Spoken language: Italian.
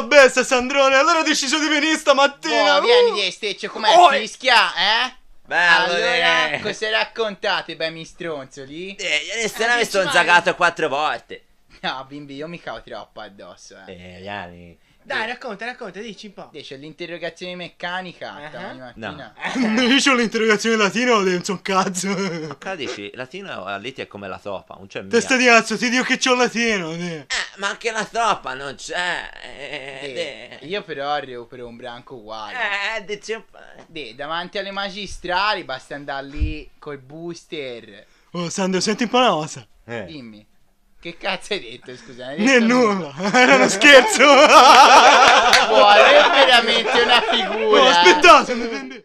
vabbè, se Sandrone, allora ho deciso di venire stamattina. Oh, vieni, uh. steccio, com'è? Oh. Si rischia, eh? Bello, allora, eh. cosa raccontate, bei mi stronzoli? Eh, io nessuno eh, mi sono zagato quattro volte. No, bimbi, io mica ho troppo addosso, eh. Eh, vieni. Dai, eh. racconta, racconta, dici un po'. c'è l'interrogazione meccanica. Uh-huh. No. Io ho l'interrogazione latina o non so cazzo. Qua dici, latino a eh, liti è come la toppa, non c'è mia. Testa di cazzo, ti dico che c'ho latino. Eh, ma anche la troppa non c'è. Eh, de. Eh. Io però recupero un branco uguale. Eh, de, eh. de, davanti alle magistrali basta andare lì col booster. Oh, Sandro, senti un po' la cosa. Eh. Dimmi. Che cazzo hai detto, scusa? Hai né nulla, era uno scherzo. Buono, è veramente una figura. No, oh, aspettate, mi prende...